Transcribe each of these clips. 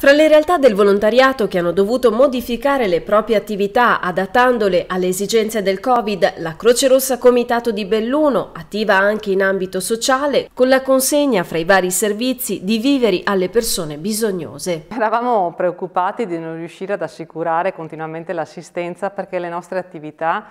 Fra le realtà del volontariato che hanno dovuto modificare le proprie attività adattandole alle esigenze del Covid, la Croce Rossa Comitato di Belluno, attiva anche in ambito sociale, con la consegna fra i vari servizi di viveri alle persone bisognose. Eravamo preoccupati di non riuscire ad assicurare continuamente l'assistenza perché le nostre attività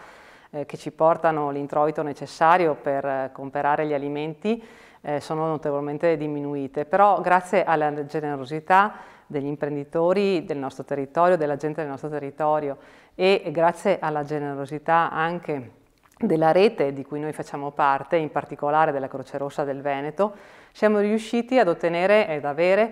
eh, che ci portano l'introito necessario per eh, comprare gli alimenti eh, sono notevolmente diminuite, però grazie alla generosità degli imprenditori del nostro territorio, della gente del nostro territorio e grazie alla generosità anche della rete di cui noi facciamo parte, in particolare della Croce Rossa del Veneto, siamo riusciti ad ottenere ed avere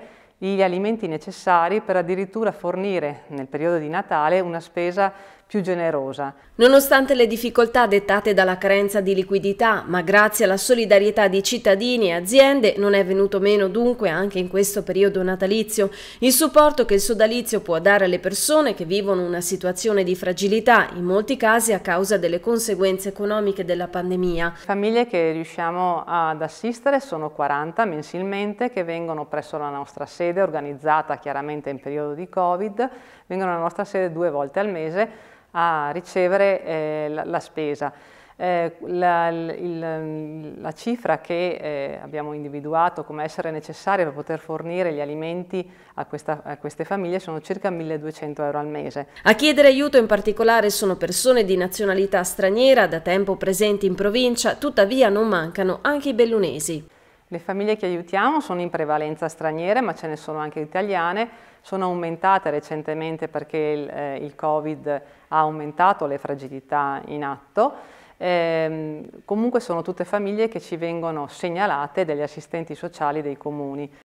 gli alimenti necessari per addirittura fornire nel periodo di Natale una spesa più generosa. Nonostante le difficoltà dettate dalla carenza di liquidità, ma grazie alla solidarietà di cittadini e aziende, non è venuto meno dunque anche in questo periodo natalizio il supporto che il sodalizio può dare alle persone che vivono una situazione di fragilità, in molti casi a causa delle conseguenze economiche della pandemia. Famiglie che riusciamo ad assistere sono 40 mensilmente che vengono presso la nostra sede sede, organizzata chiaramente in periodo di Covid, vengono alla nostra sede due volte al mese a ricevere eh, la, la, spesa. Eh, la, il, la, cifra che eh, abbiamo individuato come essere necessaria per poter fornire gli alimenti a, questa, a, queste famiglie sono circa 1200 euro al mese. A chiedere aiuto in particolare sono persone di nazionalità straniera da tempo presenti in provincia, tuttavia non mancano anche i bellunesi. Le famiglie che aiutiamo sono in prevalenza straniere, ma ce ne sono anche italiane, sono aumentate recentemente perché il, eh, il Covid ha aumentato le fragilità in atto. Eh, comunque sono tutte famiglie che ci vengono segnalate dagli assistenti sociali dei comuni.